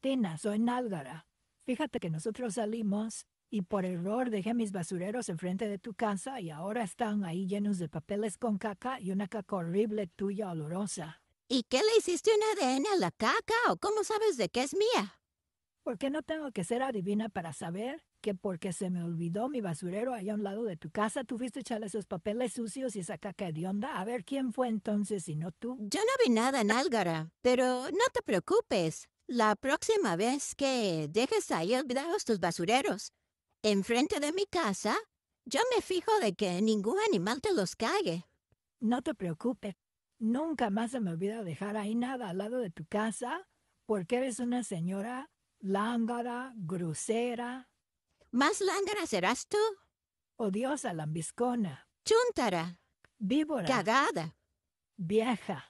Tina, en Álgara. Fíjate que nosotros salimos y por error dejé mis basureros enfrente de tu casa y ahora están ahí llenos de papeles con caca y una caca horrible tuya olorosa. ¿Y qué le hiciste un ADN a la caca o cómo sabes de qué es mía? Porque no tengo que ser adivina para saber que porque se me olvidó mi basurero allá a un lado de tu casa, tuviste echarle esos papeles sucios y esa caca onda? A ver quién fue entonces y no tú. Yo no vi nada en Álgara, pero no te preocupes. La próxima vez que dejes ahí olvidados tus basureros enfrente de mi casa, yo me fijo de que ningún animal te los cague. No te preocupes. Nunca más se me olvida dejar ahí nada al lado de tu casa porque eres una señora lángara, grosera. ¿Más lángara serás tú? Odiosa lambiscona. chuntara, Víbora. Cagada. Vieja.